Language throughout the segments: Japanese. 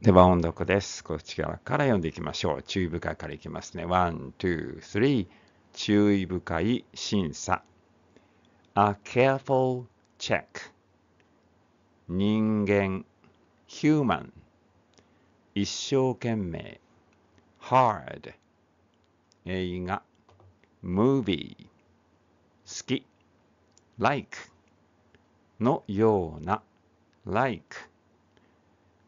では音読です。こちらから読んでいきましょう。注意深いからいきますね。ワン、ツー、スリー。注意深い審査。A careful check. 人間 human 一生懸命 hard 映画 movie 好き like のような like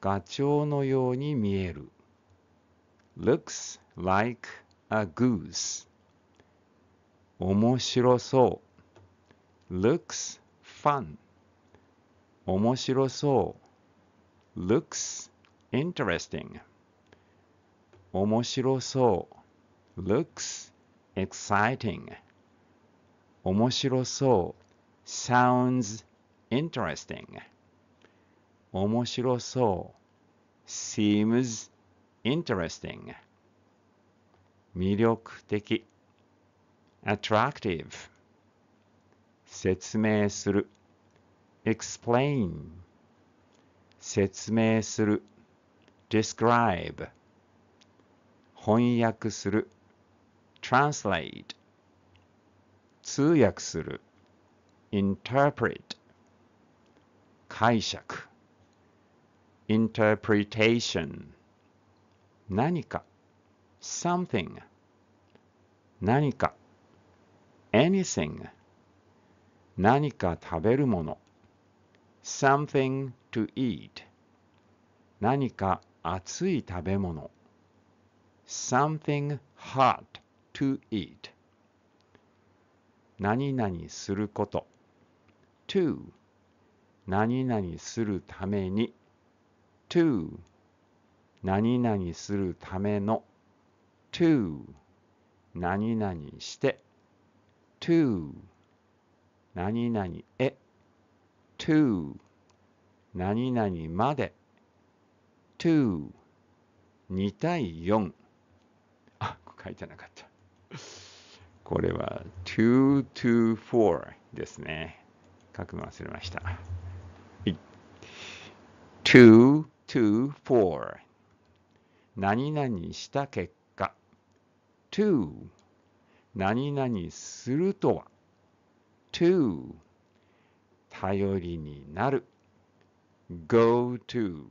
ガチョウのように見える。looks like a goose. 面白そう。looks fun. 面白そう。looks interesting. 面白そう。looks exciting. 面白そう。sounds interesting. 面白そう seems interesting 魅力的 attractive 説明する explain 説明する describe 翻訳する translate 通訳する interpret 解釈 interpretation 何か something 何か anything 何か食べるもの something to eat 何か熱い食べ物 something hot to eat 何々すること to 何々するために to 何々するための to 何々して to 何々へ to 何々まで to 2対4あ書いてなかったこれは224ですね書くの忘れました2 to for 何々した結果 to 何々するとは to 頼りになる go to